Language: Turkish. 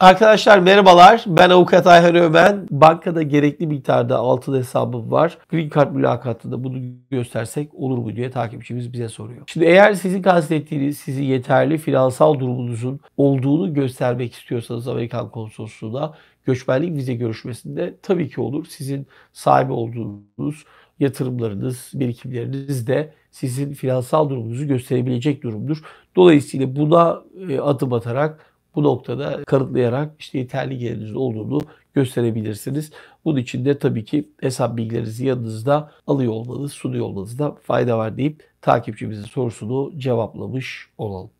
Arkadaşlar merhabalar. Ben avukat Ayhan Ömen. Bankada gerekli miktarda altın hesabım var. Green Card mülakatında bunu göstersek olur mu diye takipçimiz bize soruyor. Şimdi eğer sizin kastettiğiniz sizi yeterli finansal durumunuzun olduğunu göstermek istiyorsanız Amerikan konsolosluğuna göçmenlik vize görüşmesinde tabii ki olur. Sizin sahibi olduğunuz yatırımlarınız, birikimleriniz de sizin finansal durumunuzu gösterebilecek durumdur. Dolayısıyla buna e, adım atarak bu noktada kanıtlayarak işte yeterli geliriniz olduğunu gösterebilirsiniz. Bunun için de tabii ki hesap bilgilerinizi yanınızda alıyor olmanız, sunuyor olmanızda fayda var deyip takipçimizin sorusunu cevaplamış olalım.